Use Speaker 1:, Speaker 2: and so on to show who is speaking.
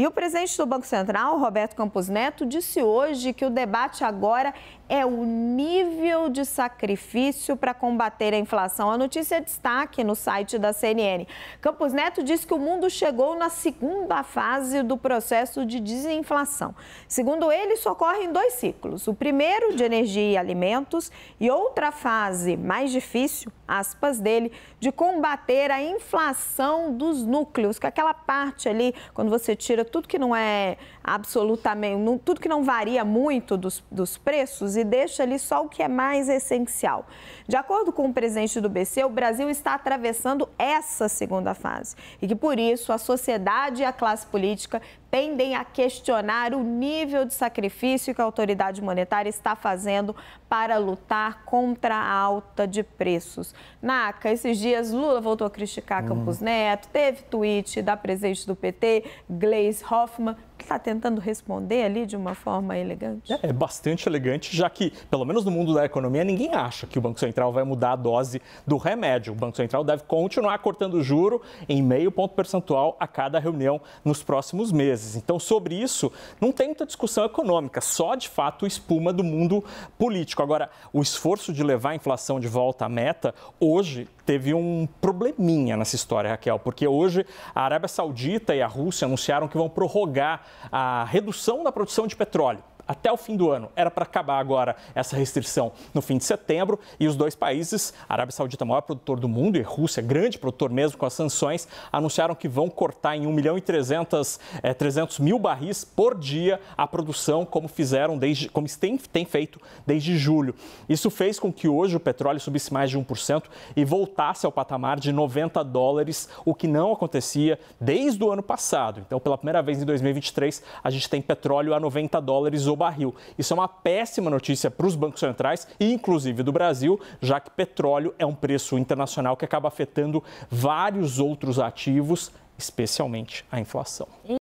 Speaker 1: E o presidente do Banco Central, Roberto Campos Neto, disse hoje que o debate agora é o nível de sacrifício para combater a inflação. A notícia é destaque no site da CNN. Campos Neto diz que o mundo chegou na segunda fase do processo de desinflação. Segundo ele, isso ocorre em dois ciclos. O primeiro de energia e alimentos e outra fase mais difícil, aspas dele, de combater a inflação dos núcleos, que é aquela parte ali quando você tira tudo que não é absolutamente, tudo que não varia muito dos, dos preços e deixa ali só o que é mais essencial. De acordo com o presidente do BC, o Brasil está atravessando essa segunda fase e que por isso a sociedade e a classe política tendem a questionar o nível de sacrifício que a autoridade monetária está fazendo para lutar contra a alta de preços. Naca, esses dias Lula voltou a criticar hum. Campos Neto, teve tweet da presidente do PT, Gleis Hoffmann, que está tentando responder ali de uma forma elegante. É,
Speaker 2: é bastante elegante, já que, pelo menos no mundo da economia, ninguém acha que o Banco Central vai mudar a dose do remédio. O Banco Central deve continuar cortando o juro em meio ponto percentual a cada reunião nos próximos meses meses. Então, sobre isso, não tem muita discussão econômica, só de fato espuma do mundo político. Agora, o esforço de levar a inflação de volta à meta, hoje teve um probleminha nessa história, Raquel, porque hoje a Arábia Saudita e a Rússia anunciaram que vão prorrogar a redução da produção de petróleo até o fim do ano. Era para acabar agora essa restrição no fim de setembro e os dois países, Arábia Saudita, maior produtor do mundo, e Rússia, grande produtor mesmo com as sanções, anunciaram que vão cortar em 1 milhão e 300, é, 300 mil barris por dia a produção, como fizeram desde, como tem, tem feito desde julho. Isso fez com que hoje o petróleo subisse mais de 1% e voltasse ao patamar de 90 dólares, o que não acontecia desde o ano passado. Então, pela primeira vez em 2023, a gente tem petróleo a 90 dólares ou barril. Isso é uma péssima notícia para os bancos centrais, inclusive do Brasil, já que petróleo é um preço internacional que acaba afetando vários outros ativos, especialmente a inflação.